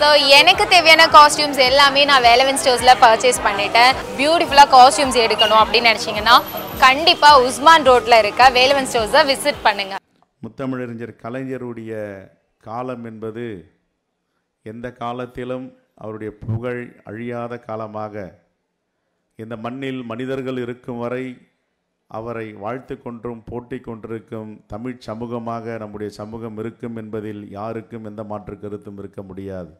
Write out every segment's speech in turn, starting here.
so எனக்கு தேவையான costumes எல்லாமே நான் வேலவன் ஸ்டோர்ஸில் பர்ச்சேஸ் பண்ணிட்டேன் பியூட்டிஃபுல்லாக காஸ்டியூம்ஸ் எடுக்கணும் அப்படின்னு நினச்சிங்கன்னா கண்டிப்பாக உஸ்மான் ரோட்டில் இருக்க வேலவன் ஸ்டோர்ஸை விசிட் பண்ணுங்கள் முத்தமிழறிஞர் கலைஞருடைய காலம் என்பது எந்த காலத்திலும் அவருடைய புகழ் அழியாத காலமாக இந்த மண்ணில் மனிதர்கள் இருக்கும் வரை அவரை வாழ்த்து கொன்றும் போட்டி கொண்டிருக்கும் தமிழ் சமூகமாக நம்முடைய சமூகம் இருக்கும் என்பதில் யாருக்கும் எந்த மாற்று கருத்தும் இருக்க முடியாது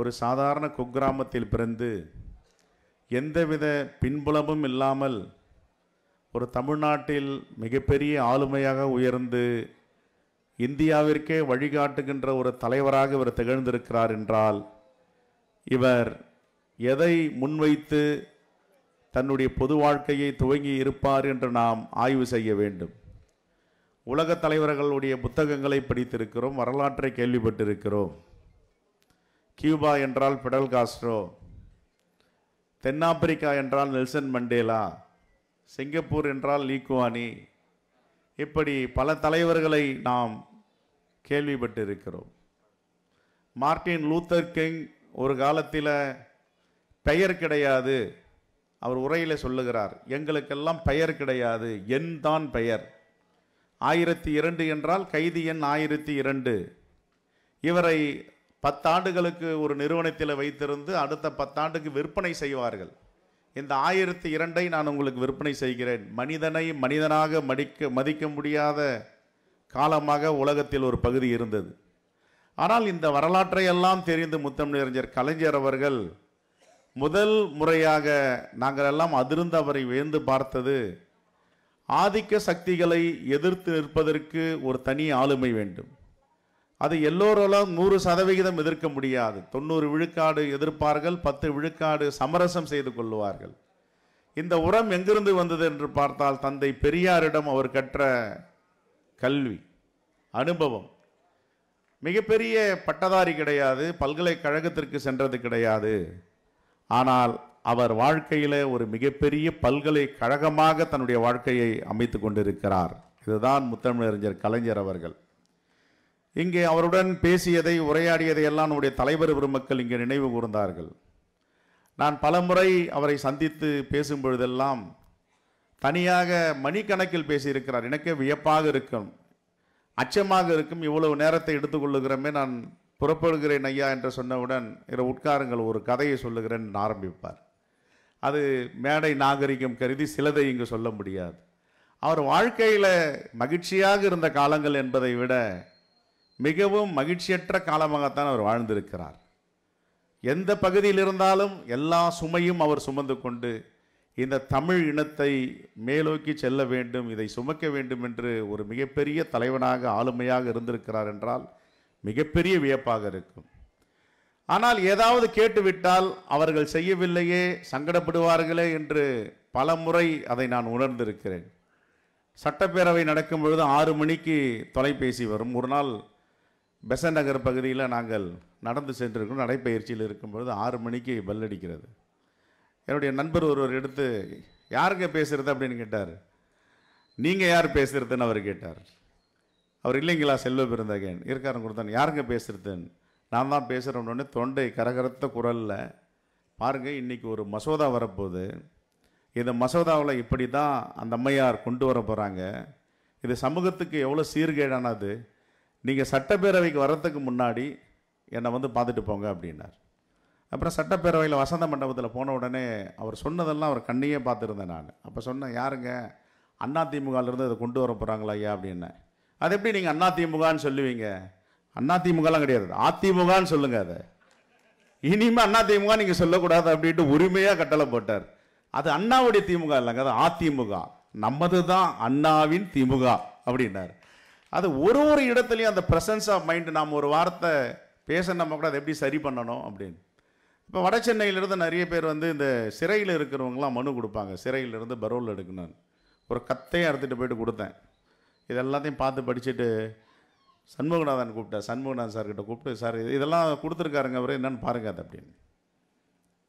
ஒரு சாதாரண குக்கிராமத்தில் பிறந்து எந்தவித பின்புலமும் இல்லாமல் ஒரு தமிழ்நாட்டில் மிகப்பெரிய ஆளுமையாக உயர்ந்து இந்தியாவிற்கே வழிகாட்டுகின்ற ஒரு தலைவராக இவர் திகழ்ந்திருக்கிறார் என்றால் இவர் எதை முன்வைத்து தன்னுடைய பொது வாழ்க்கையை துவங்கி இருப்பார் என்று நாம் ஆய்வு செய்ய வேண்டும் உலக தலைவர்களுடைய புத்தகங்களை படித்திருக்கிறோம் வரலாற்றை கேள்விப்பட்டிருக்கிறோம் கியூபா என்றால் பெடல் காஸ்ட்ரோ தென்னாப்பிரிக்கா என்றால் நெல்சன் மண்டேலா சிங்கப்பூர் என்றால் லீக்குவானி இப்படி பல தலைவர்களை நாம் கேள்விப்பட்டிருக்கிறோம் மார்ட்டின் லூத்தர் கிங் ஒரு காலத்தில் பெயர் கிடையாது அவர் உரையில் சொல்லுகிறார் எங்களுக்கெல்லாம் பெயர் கிடையாது என் தான் பெயர் ஆயிரத்தி இரண்டு என்றால் கைதி எண் ஆயிரத்தி இரண்டு இவரை பத்தாண்டுகளுக்கு ஒரு நிறுவனத்தில் வைத்திருந்து அடுத்த பத்தாண்டுக்கு விற்பனை செய்வார்கள் இந்த ஆயிரத்தி இரண்டை நான் உங்களுக்கு விற்பனை செய்கிறேன் மனிதனை மனிதனாக மடிக்க மதிக்க முடியாத காலமாக உலகத்தில் ஒரு பகுதி இருந்தது ஆனால் இந்த வரலாற்றையெல்லாம் தெரிந்து முத்தமிழறிஞர் கலைஞர் அவர்கள் முதல் முறையாக நாங்கள் எல்லாம் அதிர்ந்து அவரை வியந்து பார்த்தது ஆதிக்க சக்திகளை எதிர்த்து நிற்பதற்கு ஒரு தனி ஆளுமை வேண்டும் அதை எல்லோராலும் நூறு சதவிகிதம் எதிர்க்க முடியாது தொண்ணூறு விழுக்காடு எதிர்ப்பார்கள் பத்து விழுக்காடு சமரசம் செய்து கொள்ளுவார்கள் இந்த உரம் எங்கிருந்து வந்தது என்று பார்த்தால் தந்தை பெரியாரிடம் அவர் கற்ற கல்வி அனுபவம் மிகப்பெரிய பட்டதாரி கிடையாது பல்கலைக்கழகத்திற்கு சென்றது கிடையாது ஆனால் அவர் வாழ்க்கையில் ஒரு மிகப்பெரிய பல்கலைக்கழகமாக தன்னுடைய வாழ்க்கையை அமைத்து கொண்டிருக்கிறார் இதுதான் முத்தமிழறிஞர் கலைஞர் அவர்கள் இங்கே அவருடன் பேசியதை உரையாடியதை எல்லாம் நம்முடைய தலைவர் பெருமக்கள் இங்கே நினைவு கூர்ந்தார்கள் நான் பலமுறை அவரை சந்தித்து பேசும் பொழுதெல்லாம் தனியாக மணிக்கணக்கில் பேசியிருக்கிறார் எனக்கே வியப்பாக இருக்கும் அச்சமாக இருக்கும் இவ்வளவு நேரத்தை எடுத்துக்கொள்ளுகிறமே நான் புறப்படுகிறேன் ஐயா என்று சொன்னவுடன் இரு உட்காருங்கள் ஒரு கதையை சொல்லுகிறேன் ஆரம்பிப்பார் அது மேடை நாகரிகம் கருதி சிலதை இங்கு சொல்ல முடியாது அவர் வாழ்க்கையில் மகிழ்ச்சியாக இருந்த காலங்கள் என்பதை விட மிகவும் மகிழ்ச்சியற்ற காலமாகத்தான் அவர் வாழ்ந்திருக்கிறார் எந்த பகுதியில் இருந்தாலும் எல்லா சுமையும் அவர் சுமந்து கொண்டு இந்த தமிழ் இனத்தை மேலோக்கி செல்ல வேண்டும் இதை சுமக்க வேண்டும் என்று ஒரு மிகப்பெரிய தலைவனாக ஆளுமையாக இருந்திருக்கிறார் என்றால் மிகப்பெரிய வியப்பாக இருக்கும் ஆனால் ஏதாவது கேட்டுவிட்டால் அவர்கள் செய்யவில்லையே சங்கடப்படுவார்களே என்று பல முறை அதை நான் உணர்ந்திருக்கிறேன் சட்டப்பேரவை நடக்கும் பொழுது ஆறு மணிக்கு தொலைபேசி வரும் ஒரு நாள் பெசன் நகர் பகுதியில் நாங்கள் நடந்து சென்றிருக்கோம் நடைப்பயிற்சியில் இருக்கும் பொழுது ஆறு மணிக்கு பல்லடிக்கிறது அடிக்கிறது என்னுடைய நண்பர் ஒருவர் எடுத்து யாருங்க பேசுகிறது அப்படின்னு கேட்டார் நீங்கள் யார் பேசுகிறதுன்னு அவர் கேட்டார் அவர் இல்லைங்களா செல்வ பிறந்தகன் இருக்காரன் கொடுத்தான் யாருங்க பேசுகிறதுன்னு நான் தான் பேசுகிறோன்னு தொண்டை கரகரத்த குரலில் பாருங்கள் இன்றைக்கி ஒரு மசோதா வரப்போகுது இந்த மசோதாவில் இப்படி தான் அந்த அம்மையார் கொண்டு வர போகிறாங்க இது சமூகத்துக்கு எவ்வளோ சீர்கேடானது நீங்கள் சட்டப்பேரவைக்கு வர்றதுக்கு முன்னாடி என்னை வந்து பார்த்துட்டு போங்க அப்படின்னார் அப்புறம் சட்டப்பேரவையில் வசந்த மண்டபத்தில் போன உடனே அவர் சொன்னதெல்லாம் அவர் கண்ணையே பார்த்துருந்தேன் நான் அப்போ சொன்னேன் யாருங்க அண்ணா திமுகலேருந்து இதை கொண்டு வர போகிறாங்களா ஐயா அப்படின்னே அது எப்படி நீங்கள் அண்ணா திமுகன்னு சொல்லுவீங்க அண்ணா திமுகலாம் கிடையாது அதிமுகன்னு சொல்லுங்கள் அதை இனிமே அண்ணா திமுக நீங்கள் சொல்லக்கூடாது அப்படின்ட்டு உரிமையாக கட்டளை போட்டார் அது அண்ணாவுடைய திமுக இல்லைங்க அது அதிமுக நமது தான் அண்ணாவின் திமுக அப்படின்னார் அது ஒரு ஒரு இடத்துலையும் அந்த ப்ரெசன்ஸ் ஆஃப் மைண்டு நாம் ஒரு வார்த்தை பேசணும் கூட அதை எப்படி சரி பண்ணணும் அப்படின்னு இப்போ வட சென்னையிலிருந்து நிறைய பேர் வந்து இந்த சிறையில் இருக்கிறவங்களாம் மனு கொடுப்பாங்க சிறையிலிருந்து பரோல் எடுக்கணும்னு ஒரு கத்தையை அறுத்துட்டு போயிட்டு கொடுத்தேன் இது எல்லாத்தையும் பார்த்து படிச்சுட்டு சண்முகநாதன் கூப்பிட்டா சண்முகநாதன் சார்கிட்ட கூப்பிட்டு சார் இதெல்லாம் கொடுத்துருக்காருங்க அவர் என்னென்னு பாருங்க அது அப்படின்னு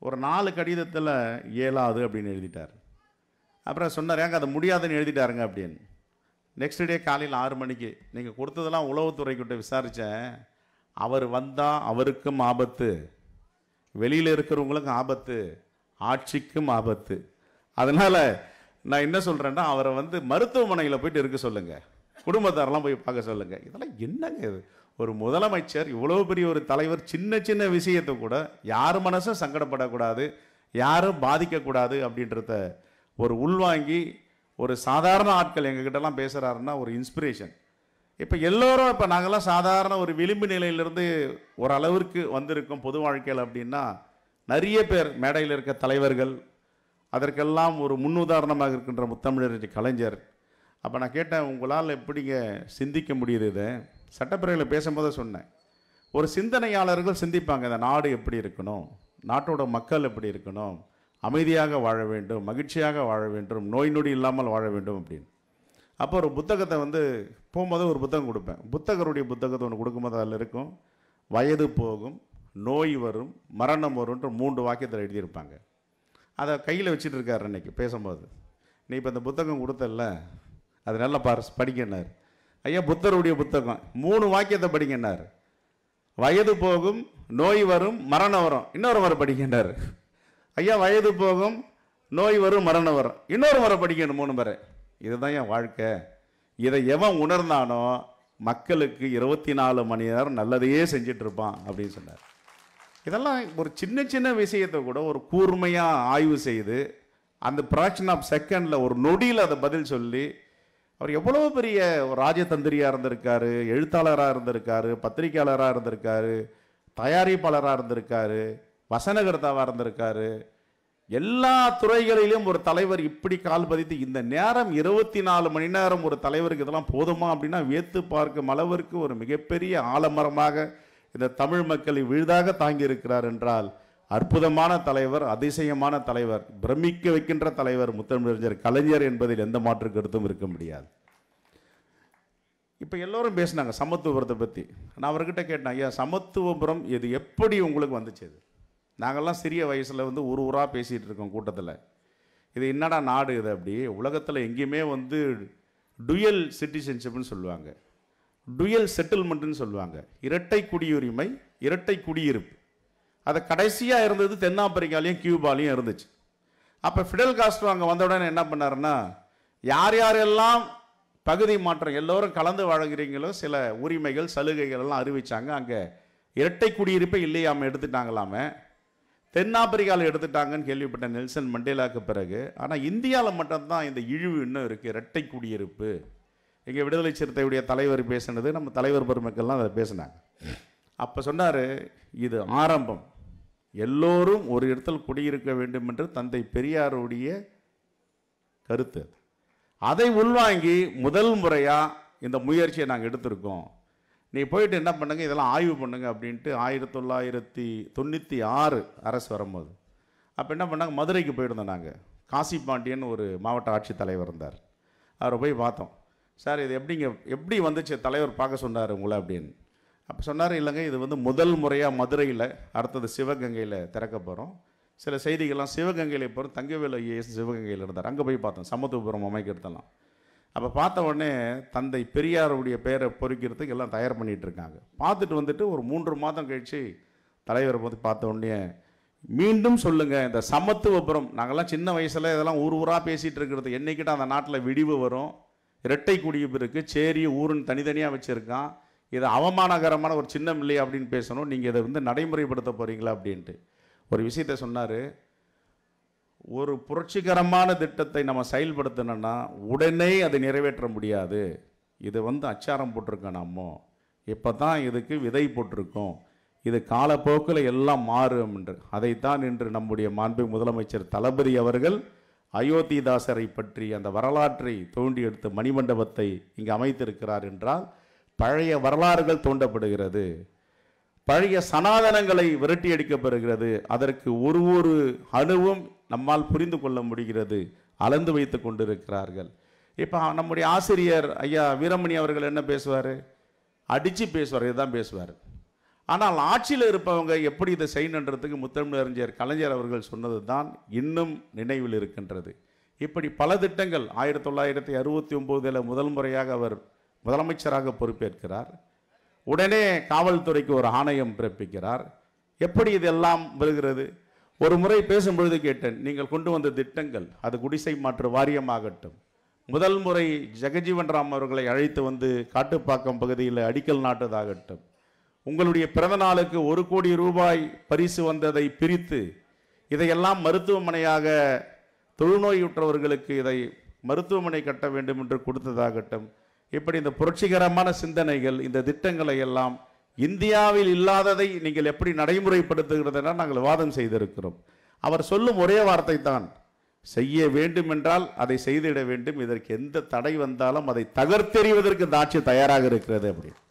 ஒரு நாலு கடிதத்தில் ஏழாவது அப்படின்னு எழுதிட்டார் அப்புறம் சொன்னார் ஏங்க அது முடியாதுன்னு எழுதிட்டாருங்க அப்படின்னு நெக்ஸ்ட் டே காலையில் ஆறு மணிக்கு நீங்கள் கொடுத்ததெல்லாம் உளவுத்துறைக்கிட்ட விசாரித்தேன் அவர் வந்தால் அவருக்கும் ஆபத்து வெளியில் இருக்கிறவங்களுக்கும் ஆபத்து ஆட்சிக்கும் ஆபத்து அதனால் நான் என்ன சொல்கிறேன்னா அவரை வந்து மருத்துவமனையில் போயிட்டு இருக்க சொல்லுங்கள் குடும்பத்தாரெல்லாம் போய் பார்க்க சொல்லுங்கள் இதெல்லாம் என்னங்க இது ஒரு முதலமைச்சர் இவ்வளோ பெரிய ஒரு தலைவர் சின்ன சின்ன விஷயத்தை கூட யார் மனசும் சங்கடப்படக்கூடாது யாரும் பாதிக்கக்கூடாது அப்படின்றத ஒரு உள்வாங்கி ஒரு சாதாரண ஆட்கள் எங்ககிட்டலாம் பேசுகிறாருன்னா ஒரு இன்ஸ்பிரேஷன் இப்போ எல்லோரும் இப்போ நாங்கள்லாம் சாதாரண ஒரு விளிம்பு நிலையிலிருந்து ஓரளவிற்கு வந்திருக்கோம் பொது வாழ்க்கையில் அப்படின்னா நிறைய பேர் மேடையில் இருக்க தலைவர்கள் அதற்கெல்லாம் ஒரு முன்னுதாரணமாக இருக்கின்ற முத்தமிழர் கலைஞர் அப்போ நான் கேட்டேன் உங்களால் எப்படிங்க சிந்திக்க முடியுது இதை சட்டப்பேரவையில் பேசும்போதே சொன்னேன் ஒரு சிந்தனையாளர்கள் சிந்திப்பாங்க இந்த நாடு எப்படி இருக்கணும் நாட்டோட மக்கள் எப்படி இருக்கணும் அமைதியாக வாழ வேண்டும் மகிழ்ச்சியாக வாழ வேண்டும் நோய் நொடி இல்லாமல் வாழ வேண்டும் அப்படின்னு அப்போ ஒரு புத்தகத்தை வந்து போகும்போது ஒரு புத்தகம் கொடுப்பேன் புத்தகருடைய புத்தகத்தை ஒன்று கொடுக்கும்போது அதில் இருக்கும் வயது போகும் நோய் வரும் மரணம் வரும்ன்ற மூன்று வாக்கியத்தில் எழுதியிருப்பாங்க அதை கையில் வச்சுட்டு இருக்கார் அன்றைக்கி பேசும்போது நீ இப்போ இந்த புத்தகம் கொடுத்தல அது நல்லா பார் படிக்கினார் ஐயா புத்தருடைய புத்தகம் மூணு வாக்கியத்தை படிக்கணார் வயது போகும் நோய் வரும் மரணம் வரும் இன்னொரு முறை படிக்கின்றார் ஐயா வயது போகும் நோய் வரும் மரணம் வரும் இன்னொரு முறை படிக்கணும் மூணு முறை இதுதான் என் வாழ்க்கை இதை எவன் உணர்ந்தானோ மக்களுக்கு இருபத்தி நாலு மணி நேரம் நல்லதையே செஞ்சிட்ருப்பான் அப்படின்னு சொன்னார் இதெல்லாம் ஒரு சின்ன சின்ன விஷயத்தை கூட ஒரு கூர்மையாக ஆய்வு செய்து அந்த ப்ராக்ஷன் ஆஃப் செகண்டில் ஒரு நொடியில் அதை பதில் சொல்லி அவர் எவ்வளோ பெரிய ஒரு ராஜதந்திரியாக இருந்திருக்காரு எழுத்தாளராக இருந்திருக்காரு பத்திரிகையாளராக இருந்திருக்காரு தயாரிப்பாளராக இருந்திருக்காரு வசனகர்த்தாவாக இருந்திருக்காரு எல்லா துறைகளிலும் ஒரு தலைவர் இப்படி கால் பதித்து இந்த நேரம் இருபத்தி நாலு மணி நேரம் ஒரு தலைவருக்கு இதெல்லாம் போதுமா அப்படின்னா வேத்து பார்க்கும் அளவிற்கு ஒரு மிகப்பெரிய ஆலமரமாக இந்த தமிழ் மக்களை விழுதாக தாங்கியிருக்கிறார் என்றால் அற்புதமான தலைவர் அதிசயமான தலைவர் பிரமிக்க வைக்கின்ற தலைவர் முத்தமிழறிஞர் கலைஞர் என்பதில் எந்த மாற்று கருத்தும் இருக்க முடியாது இப்போ எல்லோரும் பேசினாங்க சமத்துவபுரத்தை பற்றி நான் அவர்கிட்ட கேட்டேன் ஐயா சமத்துவபுரம் இது எப்படி உங்களுக்கு வந்துச்சு நாங்கள்லாம் சிறிய வயசில் வந்து ஒரு ஊராக பேசிகிட்டு இருக்கோம் கூட்டத்தில் இது என்னடா நாடு இது அப்படி உலகத்தில் எங்கேயுமே வந்து டுயல் சிட்டிசன்ஷிப்னு சொல்லுவாங்க டுயல் செட்டில்மெண்ட்டுன்னு சொல்லுவாங்க இரட்டை குடியுரிமை இரட்டை குடியிருப்பு அதை கடைசியாக இருந்தது தென்னாப்பிரிக்காலையும் கியூபாலையும் இருந்துச்சு அப்போ ஃபிடல் காஸ்ட்ரோ அங்கே வந்த உடனே என்ன பண்ணாருன்னா யார் யாரெல்லாம் பகுதி மாற்றம் எல்லோரும் கலந்து வழங்குறீங்களோ சில உரிமைகள் சலுகைகள் எல்லாம் அறிவித்தாங்க அங்கே இரட்டை குடியிருப்பை இல்லையாமல் எடுத்துட்டாங்களாமே தென்னாப்பிரிக்காவில் எடுத்துட்டாங்கன்னு கேள்விப்பட்ட நெல்சன் மண்டேலாவுக்கு பிறகு ஆனால் இந்தியாவில் மட்டும்தான் இந்த இழிவு இன்னும் இருக்குது இரட்டை குடியிருப்பு எங்கள் விடுதலை சிறுத்தையுடைய தலைவர் பேசினது நம்ம தலைவர் பெருமக்கள்லாம் அதை பேசினாங்க அப்போ சொன்னார் இது ஆரம்பம் எல்லோரும் ஒரு இடத்தில் குடியிருக்க வேண்டும் என்று தந்தை பெரியாருடைய கருத்து அதை உள்வாங்கி முதல் முறையாக இந்த முயற்சியை நாங்கள் எடுத்திருக்கோம் நீ போயிட்டு என்ன பண்ணுங்க இதெல்லாம் ஆய்வு பண்ணுங்க அப்படின்ட்டு ஆயிரத்தி தொள்ளாயிரத்தி தொண்ணூற்றி ஆறு அரசு வரும்போது அப்போ என்ன பண்ணாங்க மதுரைக்கு போயிருந்தோம் நாங்கள் காசி பாண்டியன் ஒரு மாவட்ட ஆட்சித்தலைவர் இருந்தார் அவரை போய் பார்த்தோம் சார் இது எப்படிங்க எப்படி வந்துச்சு தலைவர் பார்க்க சொன்னார் உங்களை அப்படின்னு அப்போ சொன்னார் இல்லைங்க இது வந்து முதல் முறையாக மதுரையில் அடுத்தது சிவகங்கையில் திறக்க போகிறோம் சில செய்திகள்லாம் சிவகங்கையில் போகிறோம் தங்கவேல் ஐஏஎஸ் சிவகங்கையில் இருந்தார் அங்கே போய் பார்த்தோம் சமத்துவபுரம் அமைக்கிறதெல்லாம் அப்போ பார்த்த உடனே தந்தை பெரியாருடைய பெயரை பொறிக்கிறதுக்கு எல்லாம் தயார் பண்ணிகிட்டு இருக்காங்க பார்த்துட்டு வந்துட்டு ஒரு மூன்று மாதம் கழித்து தலைவரை பற்றி பார்த்த உடனே மீண்டும் சொல்லுங்கள் இந்த சமத்துவபுரம் நாங்கள்லாம் சின்ன வயசில் இதெல்லாம் ஊர் ஊராக பேசிகிட்டு இருக்கிறது என்றைக்கிட்ட அந்த நாட்டில் விடிவு வரும் இரட்டை குடியும் இருக்குது சேரி ஊருன்னு தனித்தனியாக வச்சுருக்கான் இதை அவமானகரமான ஒரு சின்னம் இல்லையா அப்படின்னு பேசணும் நீங்கள் இதை வந்து நடைமுறைப்படுத்த போகிறீங்களா அப்படின்ட்டு ஒரு விஷயத்த சொன்னார் ஒரு புரட்சிகரமான திட்டத்தை நம்ம செயல்படுத்தணும்னா உடனே அதை நிறைவேற்ற முடியாது இது வந்து அச்சாரம் போட்டிருக்கோம் நம்ம இப்போ தான் இதுக்கு விதை போட்டிருக்கோம் இது காலப்போக்கில் எல்லாம் மாறும் என்று அதைத்தான் இன்று நம்முடைய மாண்பு முதலமைச்சர் தளபதி அவர்கள் அயோத்திதாசரை பற்றி அந்த வரலாற்றை தோண்டி எடுத்த மணிமண்டபத்தை இங்கு அமைத்திருக்கிறார் என்றால் பழைய வரலாறுகள் தோண்டப்படுகிறது பழைய சனாதனங்களை விரட்டி அடிக்கப்படுகிறது அதற்கு ஒரு ஒரு அணுவும் நம்மால் புரிந்து கொள்ள முடிகிறது அளந்து வைத்து கொண்டிருக்கிறார்கள் இப்போ நம்முடைய ஆசிரியர் ஐயா வீரமணி அவர்கள் என்ன பேசுவார் அடித்து பேசுவார் இதுதான் பேசுவார் ஆனால் ஆட்சியில் இருப்பவங்க எப்படி இதை செய்யணுன்றதுக்கு முத்தமிழறிஞர் கலைஞர் அவர்கள் சொன்னது தான் இன்னும் நினைவில் இருக்கின்றது இப்படி பல திட்டங்கள் ஆயிரத்தி தொள்ளாயிரத்தி அறுபத்தி ஒம்போதில் முதல் முறையாக அவர் முதலமைச்சராக பொறுப்பேற்கிறார் உடனே காவல்துறைக்கு ஒரு ஆணையம் பிறப்பிக்கிறார் எப்படி இதெல்லாம் வருகிறது ஒரு முறை பேசும்பொழுது கேட்டேன் நீங்கள் கொண்டு வந்த திட்டங்கள் அது குடிசை மாற்று வாரியமாகட்டும் முதல் முறை ஜெகஜீவன் ராம் அவர்களை அழைத்து வந்து காட்டுப்பாக்கம் பகுதியில் அடிக்கல் நாட்டதாகட்டும் உங்களுடைய பிறந்த நாளுக்கு ஒரு கோடி ரூபாய் பரிசு வந்ததை பிரித்து இதையெல்லாம் மருத்துவமனையாக தொழுநோயுற்றவர்களுக்கு இதை மருத்துவமனை கட்ட வேண்டும் என்று கொடுத்ததாகட்டும் இப்படி இந்த புரட்சிகரமான சிந்தனைகள் இந்த திட்டங்களை எல்லாம் இந்தியாவில் இல்லாததை நீங்கள் எப்படி நடைமுறைப்படுத்துகிறதுனா நாங்கள் வாதம் செய்திருக்கிறோம் அவர் சொல்லும் ஒரே வார்த்தை தான் செய்ய வேண்டும் என்றால் அதை செய்திட வேண்டும் இதற்கு எந்த தடை வந்தாலும் அதை தகர்த்தெறிவதற்கு இந்த ஆட்சி தயாராக இருக்கிறது அப்படின்னு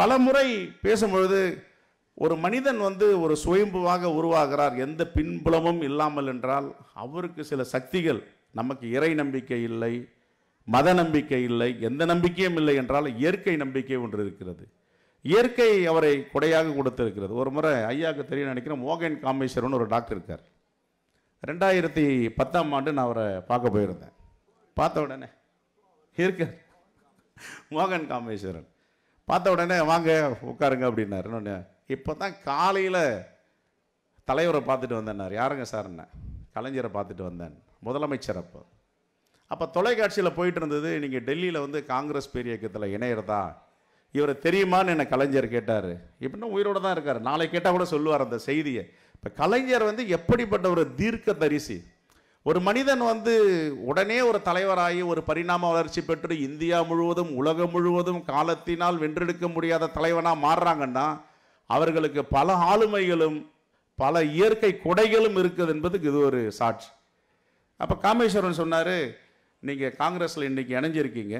பல முறை பேசும்பொழுது ஒரு மனிதன் வந்து ஒரு சுயம்புவாக உருவாகிறார் எந்த பின்புலமும் இல்லாமல் என்றால் அவருக்கு சில சக்திகள் நமக்கு இறை நம்பிக்கை இல்லை மத நம்பிக்கை இல்லை எந்த நம்பிக்கையும் இல்லை என்றால் இயற்கை நம்பிக்கை ஒன்று இருக்கிறது இயற்கை அவரை கொடையாக கொடுத்திருக்கிறது ஒரு முறை ஐயாவுக்கு தெரியும் நினைக்கிறேன் மோகன் காமேஸ்வரன் ஒரு டாக்டர் இருக்கார் ரெண்டாயிரத்தி பத்தாம் ஆண்டு நான் அவரை பார்க்க போயிருந்தேன் பார்த்த உடனே இருக்கார் மோகன் காமேஸ்வரன் பார்த்த உடனே வாங்க உட்காருங்க அப்படின்னாரு இன்னொன்று இப்போ தான் காலையில் தலைவரை பார்த்துட்டு வந்தேன்னார் யாருங்க சார் என்ன கலைஞரை பார்த்துட்டு வந்தேன் முதலமைச்சர் அப்போ அப்போ தொலைக்காட்சியில் போயிட்டு இருந்தது நீங்கள் டெல்லியில் வந்து காங்கிரஸ் பெரிய இயக்கத்தில் இணையிறதா இவரை தெரியுமான்னு என்னை கலைஞர் கேட்டார் இப்படின்னா உயிரோடு தான் இருக்கார் நாளை கேட்டால் கூட சொல்லுவார் அந்த செய்தியை இப்போ கலைஞர் வந்து எப்படிப்பட்ட ஒரு தீர்க்க தரிசி ஒரு மனிதன் வந்து உடனே ஒரு தலைவராகி ஒரு பரிணாம வளர்ச்சி பெற்று இந்தியா முழுவதும் உலகம் முழுவதும் காலத்தினால் வென்றெடுக்க முடியாத தலைவனாக மாறுறாங்கன்னா அவர்களுக்கு பல ஆளுமைகளும் பல இயற்கை கொடைகளும் இருக்குது என்பதுக்கு இது ஒரு சாட்சி அப்போ காமேஸ்வரன் சொன்னார் நீங்கள் காங்கிரஸில் இன்றைக்கி இணைஞ்சிருக்கீங்க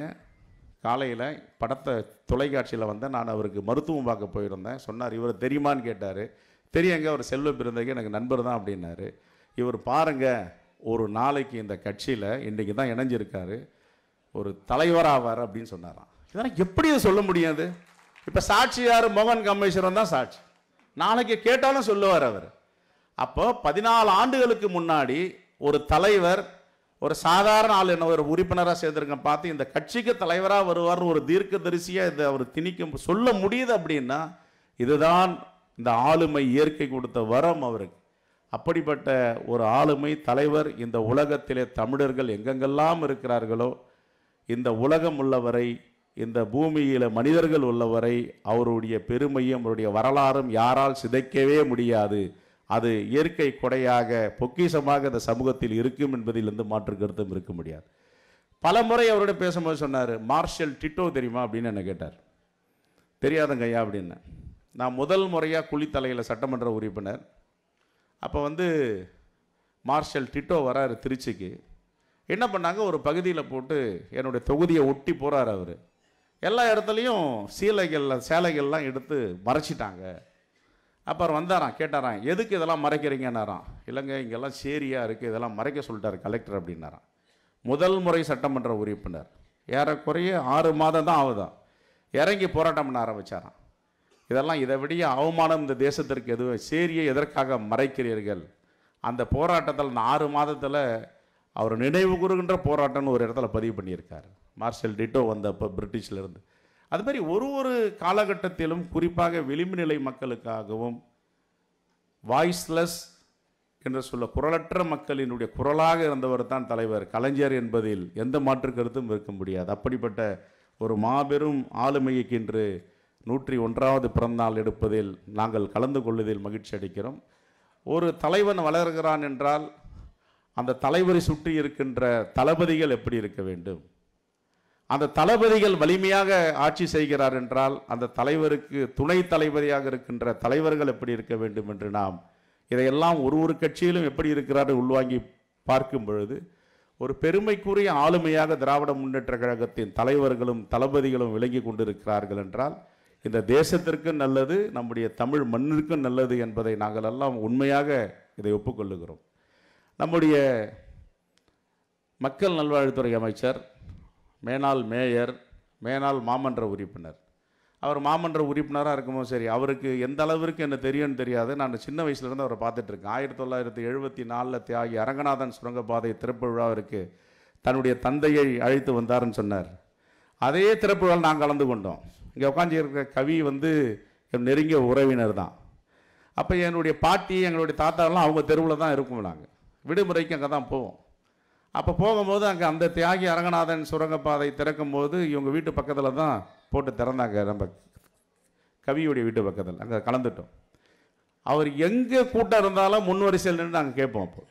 காலையில் படத்தை தொலைக்காட்சியில் வந்தேன் நான் அவருக்கு மருத்துவம் பார்க்க போயிருந்தேன் சொன்னார் இவர் தெரியுமான்னு கேட்டார் தெரியுங்க அவர் செல்வ பிறந்தகி எனக்கு நண்பர் தான் அப்படின்னாரு இவர் பாருங்கள் ஒரு நாளைக்கு இந்த கட்சியில் இன்றைக்கி தான் இணைஞ்சிருக்காரு ஒரு தலைவராவார் அப்படின்னு சொன்னாராம் இதெல்லாம் எப்படி இதை சொல்ல முடியாது இப்போ சாட்சி யார் மோகன் கமேஸ்வரன் தான் சாட்சி நாளைக்கு கேட்டாலும் சொல்லுவார் அவர் அப்போ பதினாலு ஆண்டுகளுக்கு முன்னாடி ஒரு தலைவர் ஒரு சாதாரண ஆள் என்ன ஒரு உறுப்பினராக சேர்ந்துருங்க பார்த்து இந்த கட்சிக்கு தலைவராக வருவார்னு ஒரு தீர்க்க தரிசியாக இதை அவர் திணிக்க சொல்ல முடியுது அப்படின்னா இதுதான் இந்த ஆளுமை இயற்கை கொடுத்த வரம் அவருக்கு அப்படிப்பட்ட ஒரு ஆளுமை தலைவர் இந்த உலகத்திலே தமிழர்கள் எங்கெங்கெல்லாம் இருக்கிறார்களோ இந்த உலகம் உள்ளவரை இந்த பூமியில் மனிதர்கள் உள்ளவரை அவருடைய பெருமையும் அவருடைய வரலாறும் யாரால் சிதைக்கவே முடியாது அது இயற்கை கொடையாக பொக்கிசமாக இந்த சமூகத்தில் இருக்கும் என்பதிலிருந்து மாற்று கருத்தும் இருக்க முடியாது பல முறை அவரோட பேசும்போது சொன்னார் மார்ஷல் டிட்டோ தெரியுமா அப்படின்னு என்ன கேட்டார் தெரியாதங்கய்யா அப்படின்னு நான் முதல் முறையாக குளித்தலையில் சட்டமன்ற உறுப்பினர் அப்போ வந்து மார்ஷல் டிட்டோ வராரு திருச்சிக்கு என்ன பண்ணாங்க ஒரு பகுதியில் போட்டு என்னுடைய தொகுதியை ஒட்டி போகிறார் அவர் எல்லா இடத்துலையும் சீலைகளில் சேலைகள்லாம் எடுத்து மறைச்சிட்டாங்க அப்புறம் வந்தாராம் கேட்டாராம் எதுக்கு இதெல்லாம் மறைக்கிறீங்கன்னாராம் இல்லைங்க இங்கெல்லாம் சேரியாக இருக்குது இதெல்லாம் மறைக்க சொல்லிட்டார் கலெக்டர் அப்படின்னாராம் முதல் முறை சட்டமன்ற உறுப்பினர் ஏறக்குறைய ஆறு மாதம் தான் ஆகுதான் இறங்கி போராட்டம் பண்ண ஆரம்பித்தாராம் இதெல்லாம் இதை விடிய அவமானம் இந்த தேசத்திற்கு எதுவும் சேரியை எதற்காக மறைக்கிறீர்கள் அந்த போராட்டத்தில் நான் ஆறு மாதத்தில் அவர் நினைவு கூறுகின்ற போராட்டம்னு ஒரு இடத்துல பதிவு பண்ணியிருக்கார் மார்ஷல் டிட்டோ வந்தப்போ பிரிட்டிஷ்லேருந்து அது மாதிரி ஒரு ஒரு காலகட்டத்திலும் குறிப்பாக விளிம்பு நிலை மக்களுக்காகவும் வாய்ஸ்லெஸ் என்று சொல்ல குரலற்ற மக்களினுடைய குரலாக இருந்தவர் தான் தலைவர் கலைஞர் என்பதில் எந்த மாற்று கருத்தும் இருக்க முடியாது அப்படிப்பட்ட ஒரு மாபெரும் ஆளுமையைக்கின்று நூற்றி ஒன்றாவது பிறந்தநாள் எடுப்பதில் நாங்கள் கலந்து கொள்வதில் மகிழ்ச்சி அடைக்கிறோம் ஒரு தலைவன் வளர்கிறான் என்றால் அந்த தலைவரை சுற்றி இருக்கின்ற தளபதிகள் எப்படி இருக்க வேண்டும் அந்த தளபதிகள் வலிமையாக ஆட்சி செய்கிறார் என்றால் அந்த தலைவருக்கு துணை தலைவதியாக இருக்கின்ற தலைவர்கள் எப்படி இருக்க வேண்டும் என்று நாம் இதையெல்லாம் ஒரு ஒரு கட்சியிலும் எப்படி இருக்கிறார் உள்வாங்கி பார்க்கும் பொழுது ஒரு பெருமைக்குரிய ஆளுமையாக திராவிட முன்னேற்ற கழகத்தின் தலைவர்களும் தளபதிகளும் விளங்கி கொண்டிருக்கிறார்கள் என்றால் இந்த தேசத்திற்கும் நல்லது நம்முடைய தமிழ் மண்ணிற்கும் நல்லது என்பதை நாங்கள் எல்லாம் உண்மையாக இதை ஒப்புக்கொள்ளுகிறோம் நம்முடைய மக்கள் நல்வாழ்வுத்துறை அமைச்சர் மேனாள் மேயர் மேனாள் மாமன்ற உறுப்பினர் அவர் மாமன்ற உறுப்பினராக இருக்கும்போது சரி அவருக்கு எந்த அளவிற்கு என்ன தெரியும்னு தெரியாது நான் சின்ன வயசுலேருந்து அவரை பார்த்துட்ருக்கேன் ஆயிரத்தி தொள்ளாயிரத்தி எழுபத்தி நாலில் தியாகி அரங்கநாதன் சுரங்கப்பாதை திறப்பு விழாவிற்கு தன்னுடைய தந்தையை அழைத்து வந்தார்னு சொன்னார் அதே திறப்பு விழா நாங்கள் கலந்து கொண்டோம் இங்கே உட்காந்து இருக்கிற கவி வந்து என் நெருங்கிய உறவினர் தான் அப்போ என்னுடைய பாட்டி எங்களுடைய தாத்தாலாம் அவங்க தெருவில் தான் இருக்கும் நாங்கள் விடுமுறைக்கு அங்கே தான் போவோம் அப்போ போகும்போது அங்கே அந்த தியாகி அரங்கநாதன் சுரங்கப்பாதை திறக்கும் போது இவங்க வீட்டு பக்கத்தில் தான் போட்டு திறந்தாங்க நம்ம கவியுடைய வீட்டு பக்கத்தில் அங்கே கலந்துட்டோம் அவர் எங்கே கூட்டம் இருந்தாலும் முன்வரிசையில் நின்று நாங்கள் கேட்போம் அப்போ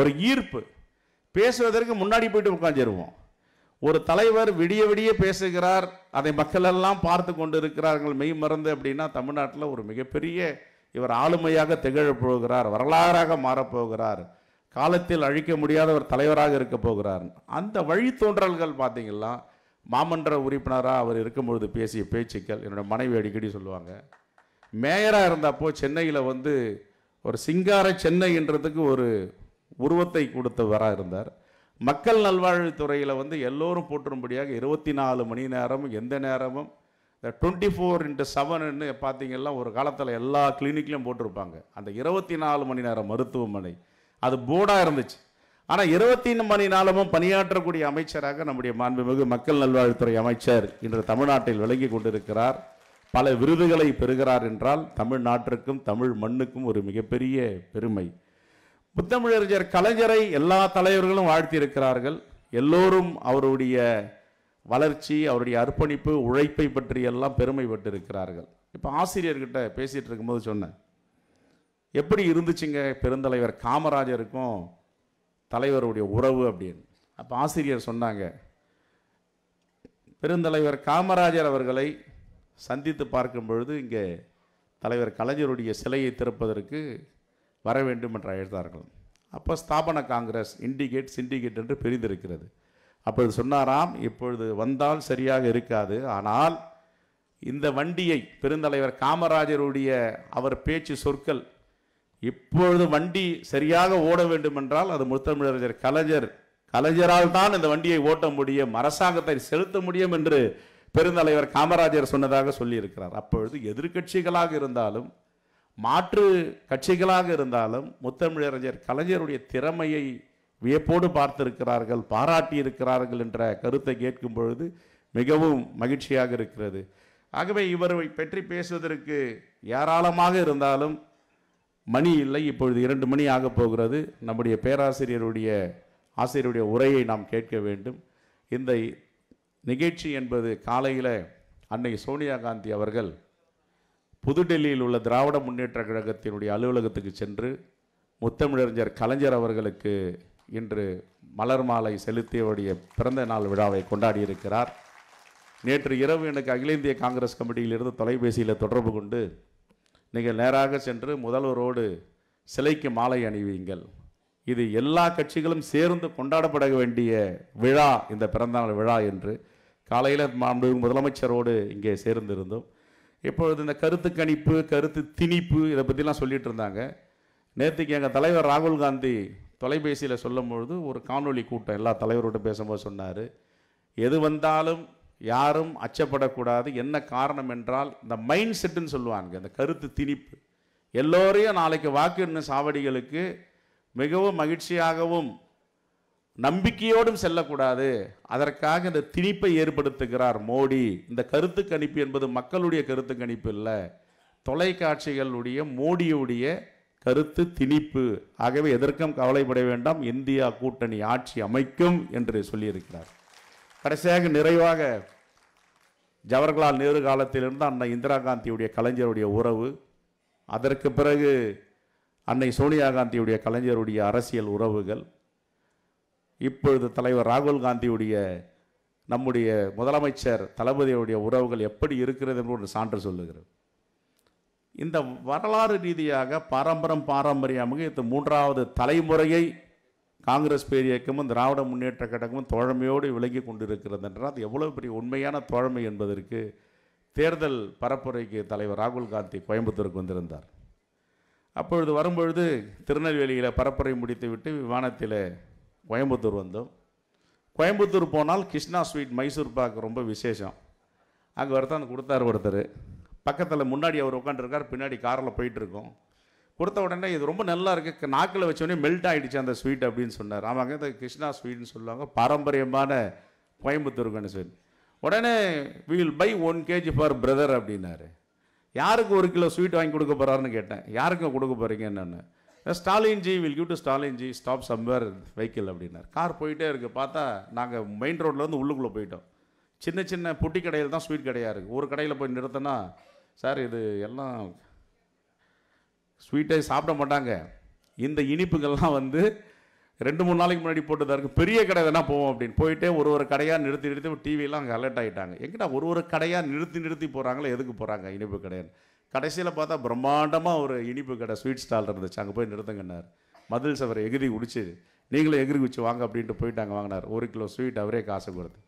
ஒரு ஈர்ப்பு பேசுவதற்கு முன்னாடி போயிட்டு உட்காந்துருவோம் ஒரு தலைவர் விடிய விடிய பேசுகிறார் அதை மக்களெல்லாம் பார்த்து கொண்டு இருக்கிறார்கள் மெய் மறந்து அப்படின்னா தமிழ்நாட்டில் ஒரு மிகப்பெரிய இவர் ஆளுமையாக திகழப் போகிறார் வரலாறாக மாறப்போகிறார் காலத்தில் அழிக்க முடியாத ஒரு தலைவராக இருக்க போகிறார் அந்த வழித்தோன்றல்கள் பார்த்தீங்கன்னா மாமன்ற உறுப்பினராக அவர் இருக்கும்பொழுது பேசிய பேச்சுக்கள் என்னோட மனைவி அடிக்கடி சொல்லுவாங்க மேயராக இருந்தப்போ சென்னையில் வந்து ஒரு சிங்கார சென்னைன்றதுக்கு ஒரு உருவத்தை கொடுத்தவராக இருந்தார் மக்கள் நல்வாழ்வுத்துறையில் வந்து எல்லோரும் போற்றும்படியாக இருபத்தி நாலு மணி நேரமும் எந்த நேரமும் இந்த டுவெண்ட்டி ஃபோர் இன்ட்டு செவன்னு பார்த்தீங்கன்னா ஒரு காலத்தில் எல்லா கிளினிக்லையும் போட்டிருப்பாங்க அந்த இருபத்தி நாலு மணி நேரம் மருத்துவமனை அது போர்டாக இருந்துச்சு ஆனால் இருபத்தி மணி நாளமும் பணியாற்றக்கூடிய அமைச்சராக நம்முடைய மாண்புமிகு மக்கள் நல்வாழ்வுத்துறை அமைச்சர் இன்று தமிழ்நாட்டில் விளங்கி கொண்டிருக்கிறார் பல விருதுகளை பெறுகிறார் என்றால் தமிழ்நாட்டிற்கும் தமிழ் மண்ணுக்கும் ஒரு மிகப்பெரிய பெருமை புத்தமிழறிஞர் கலைஞரை எல்லா தலைவர்களும் வாழ்த்தியிருக்கிறார்கள் எல்லோரும் அவருடைய வளர்ச்சி அவருடைய அர்ப்பணிப்பு உழைப்பை பற்றி எல்லாம் பெருமைப்பட்டிருக்கிறார்கள் இப்போ ஆசிரியர்கிட்ட பேசிகிட்டு இருக்கும்போது சொன்னேன் எப்படி இருந்துச்சுங்க பெருந்தலைவர் காமராஜருக்கும் தலைவருடைய உறவு அப்படின்னு அப்போ ஆசிரியர் சொன்னாங்க பெருந்தலைவர் காமராஜர் அவர்களை சந்தித்து பார்க்கும் பொழுது இங்கே தலைவர் கலைஞருடைய சிலையை திறப்பதற்கு வர வேண்டும் என்று அழைத்தார்கள் அப்போ ஸ்தாபன காங்கிரஸ் இண்டிகேட் சிண்டிகேட் என்று பிரிந்திருக்கிறது அப்பொழுது சொன்னாராம் இப்பொழுது வந்தால் சரியாக இருக்காது ஆனால் இந்த வண்டியை பெருந்தலைவர் காமராஜருடைய அவர் பேச்சு சொற்கள் இப்பொழுது வண்டி சரியாக ஓட வேண்டுமென்றால் அது முத்தமிழறிஞர் கலைஞர் கலைஞரால் தான் இந்த வண்டியை ஓட்ட முடியும் அரசாங்கத்தை செலுத்த முடியும் என்று பெருந்தலைவர் காமராஜர் சொன்னதாக சொல்லியிருக்கிறார் அப்பொழுது எதிர்கட்சிகளாக இருந்தாலும் மாற்று கட்சிகளாக இருந்தாலும் முத்தமிழறிஞர் கலைஞருடைய திறமையை வியப்போடு பார்த்திருக்கிறார்கள் பாராட்டியிருக்கிறார்கள் என்ற கருத்தை கேட்கும் பொழுது மிகவும் மகிழ்ச்சியாக இருக்கிறது ஆகவே இவரை பற்றி பேசுவதற்கு ஏராளமாக இருந்தாலும் மணி இல்லை இப்பொழுது இரண்டு மணி ஆகப் போகிறது நம்முடைய பேராசிரியருடைய ஆசிரியருடைய உரையை நாம் கேட்க வேண்டும் இந்த நிகழ்ச்சி என்பது காலையில் அன்னை சோனியா காந்தி அவர்கள் புதுடெல்லியில் உள்ள திராவிட முன்னேற்ற கழகத்தினுடைய அலுவலகத்துக்கு சென்று முத்தமிழறிஞர் கலைஞர் அவர்களுக்கு இன்று மலர் மாலை செலுத்தியவுடைய பிறந்த நாள் விழாவை கொண்டாடியிருக்கிறார் நேற்று இரவு எனக்கு அகில இந்திய காங்கிரஸ் கமிட்டியிலிருந்து தொலைபேசியில் தொடர்பு கொண்டு நீங்கள் நேராக சென்று முதல்வரோடு சிலைக்கு மாலை அணிவியுங்கள் இது எல்லா கட்சிகளும் சேர்ந்து கொண்டாடப்பட வேண்டிய விழா இந்த பிறந்தநாள் விழா என்று காலையில் முதலமைச்சரோடு இங்கே சேர்ந்திருந்தோம் இப்பொழுது இந்த கருத்து கணிப்பு கருத்து திணிப்பு இதை பற்றிலாம் சொல்லிகிட்டு இருந்தாங்க நேற்றுக்கு எங்கள் தலைவர் ராகுல் காந்தி தொலைபேசியில் சொல்லும்பொழுது ஒரு காணொலி கூட்டம் எல்லா தலைவரோட பேசும்போது சொன்னார் எது வந்தாலும் யாரும் அச்சப்படக்கூடாது என்ன காரணம் என்றால் இந்த மைண்ட் செட்டுன்னு சொல்லுவாங்க இந்த கருத்து திணிப்பு எல்லோரையும் நாளைக்கு வாக்கு சாவடிகளுக்கு மிகவும் மகிழ்ச்சியாகவும் நம்பிக்கையோடும் செல்லக்கூடாது அதற்காக இந்த திணிப்பை ஏற்படுத்துகிறார் மோடி இந்த கருத்து கணிப்பு என்பது மக்களுடைய கருத்து கணிப்பு இல்லை தொலைக்காட்சிகளுடைய மோடியுடைய கருத்து திணிப்பு ஆகவே எதற்கும் கவலைப்பட வேண்டாம் இந்தியா கூட்டணி ஆட்சி அமைக்கும் என்று சொல்லியிருக்கிறார் கடைசியாக நிறைவாக ஜவஹர்லால் நேரு காலத்திலிருந்து அன்னை இந்திரா காந்தியுடைய கலைஞருடைய உறவு அதற்கு பிறகு அன்னை சோனியா காந்தியுடைய கலைஞருடைய அரசியல் உறவுகள் இப்பொழுது தலைவர் ராகுல் காந்தியுடைய நம்முடைய முதலமைச்சர் தளபதியுடைய உறவுகள் எப்படி இருக்கிறது என்று ஒரு சான்று சொல்லுகிறது இந்த வரலாறு ரீதியாக பாரம்பரம் பாரம்பரியமாக இது மூன்றாவது தலைமுறையை காங்கிரஸ் பேரியக்கமும் திராவிட முன்னேற்ற கழகமும் தோழமையோடு விலகி கொண்டிருக்கிறது என்றால் அது எவ்வளோ பெரிய உண்மையான தோழமை என்பதற்கு தேர்தல் பரப்புரைக்கு தலைவர் ராகுல் காந்தி கோயம்புத்தூருக்கு வந்திருந்தார் அப்பொழுது வரும்பொழுது திருநெல்வேலியில் பரப்புரை முடித்துவிட்டு விமானத்தில் கோயம்புத்தூர் வந்தோம் கோயம்புத்தூர் போனால் கிருஷ்ணா ஸ்வீட் மைசூர் பாக் ரொம்ப விசேஷம் அங்கே ஒருத்தன் கொடுத்தார் ஒருத்தர் பக்கத்தில் முன்னாடி அவர் உட்காந்துருக்கார் பின்னாடி காரில் போயிட்டுருக்கோம் கொடுத்த உடனே இது ரொம்ப நல்லா இருக்குது நாக்கில் வச்சோடனே மெல்ட் ஆகிடுச்சு அந்த ஸ்வீட் அப்படின்னு சொன்னார் ஆமாங்க இந்த கிருஷ்ணா ஸ்வீட்னு சொல்லுவாங்க பாரம்பரியமான கோயம்புத்தூருக்கான ஸ்வீட் உடனே we will buy one KG for brother அப்படின்னாரு யாருக்கு ஒரு கிலோ ஸ்வீட் வாங்கி கொடுக்க போகிறாருன்னு கேட்டேன் யாருக்கு கொடுக்க போகிறீங்க என்னென்னு ஸ்டாலின்ஜி will give to ஸ்டாலின்ஜி stop somewhere vehicle அப்படின்னார் கார் போயிட்டே இருக்குது பார்த்தா நாங்கள் மெயின் ரோட்லேருந்து உள்ளுக்குள்ளே போயிட்டோம் சின்ன சின்ன பொட்டி கடையில் தான் ஸ்வீட் கடையாக இருக்குது ஒரு கடையில் போய் நிறுத்தினா சார் இது எல்லாம் ஸ்வீட்டே சாப்பிட மாட்டாங்க இந்த இனிப்புகள்லாம் வந்து ரெண்டு மூணு நாளைக்கு முன்னாடி போட்டு இருக்குது பெரிய கடை வேணா போவோம் அப்படின்னு போயிட்டே ஒரு ஒரு கடையாக நிறுத்தி நிறுத்தி டிவியெலாம் அங்கே அலர்ட் ஆகிட்டாங்க எங்கிட்ட ஒரு ஒரு கடையாக நிறுத்தி நிறுத்தி போகிறாங்களே எதுக்கு போகிறாங்க இனிப்பு கடைன்னு கடைசியில் பார்த்தா பிரம்மாண்டமாக ஒரு இனிப்பு கடை ஸ்வீட் ஸ்டால் இருந்துச்சு அங்கே போய் நிறுத்தங்கண்ணார் மதில் சவர் எகிரி குடிச்சு நீங்களும் எகிரி குடிச்சு வாங்க அப்படின்ட்டு அங்கே வாங்கினார் ஒரு கிலோ ஸ்வீட் அவரே காசு கொடுத்து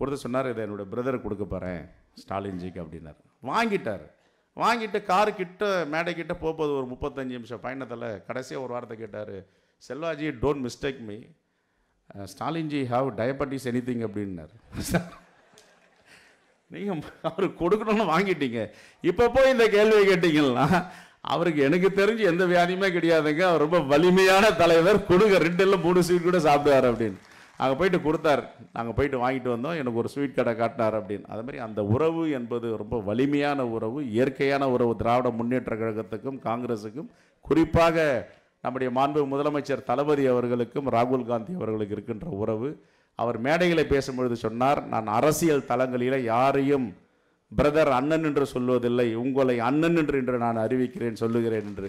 கொடுத்து சொன்னார் இதை என்னுடைய பிரதர் கொடுக்க போகிறேன் ஸ்டாலின்ஜிக்கு அப்படின்னார் வாங்கிட்டார் வாங்கிட்டு காரு கிட்ட மேடை கிட்ட போகும்போது ஒரு முப்பத்தஞ்சு நிமிஷம் பயணத்தில் கடைசியாக ஒரு வார்த்தை கேட்டார் செல்வாஜி don't mistake me ஸ்டாலின்ஜி have diabetes any thing அப்படின்னார் சார் நீங்கள் அவர் கொடுக்கணும்னு வாங்கிட்டீங்க இப்போ போய் இந்த கேள்வியை கேட்டிங்கன்னா அவருக்கு எனக்கு தெரிஞ்சு எந்த வியாதியுமே கிடையாதுங்க அவர் ரொம்ப வலிமையான தலைவர் கொடுங்க ரெண்டு இல்லை மூணு ஸ்வீட் கூட சாப்பிடுவார் அப்படின்னு அங்கே போயிட்டு கொடுத்தார் நாங்கள் போயிட்டு வாங்கிட்டு வந்தோம் எனக்கு ஒரு ஸ்வீட் கடை காட்டினார் அப்படின்னு அது மாதிரி அந்த உறவு என்பது ரொம்ப வலிமையான உறவு இயற்கையான உறவு திராவிட முன்னேற்ற கழகத்துக்கும் காங்கிரஸுக்கும் குறிப்பாக நம்முடைய மாண்பு முதலமைச்சர் தளபதி அவர்களுக்கும் ராகுல் காந்தி அவர்களுக்கு இருக்கின்ற உறவு அவர் மேடைகளை பேசும்பொழுது சொன்னார் நான் அரசியல் தளங்களில் யாரையும் பிரதர் அண்ணன் என்று சொல்வதில்லை உங்களை அண்ணன் என்று என்று நான் அறிவிக்கிறேன் சொல்லுகிறேன் என்று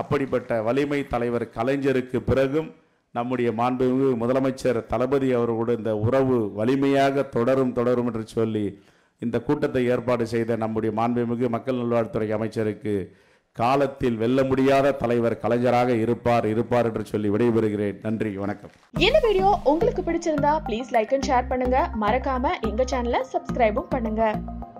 அப்படிப்பட்ட வலிமை தலைவர் கலைஞருக்கு பிறகும் நம்முடைய மாண்புமிகு முதலமைச்சர் தளபதி அவர்களோடு இந்த உறவு வலிமையாக தொடரும் தொடரும் என்று சொல்லி இந்த கூட்டத்தை ஏற்பாடு செய்த நம்முடைய மாண்புமிகு மக்கள் நல்வாழ்வுத்துறை அமைச்சருக்கு காலத்தில் வெல்ல முடியாத தலைவர் கலைஞராக இருப்பார் இருப்பார் என்று சொல்லி விடைபெறுகிறேன் நன்றி வணக்கம் இந்த வீடியோ உங்களுக்கு பிடிச்சிருந்தா ப்ளீஸ் லைக் அண்ட் ஷேர் பண்ணுங்க மறக்காம எங்க சேனல சப்ஸ்கிரைபும் பண்ணுங்க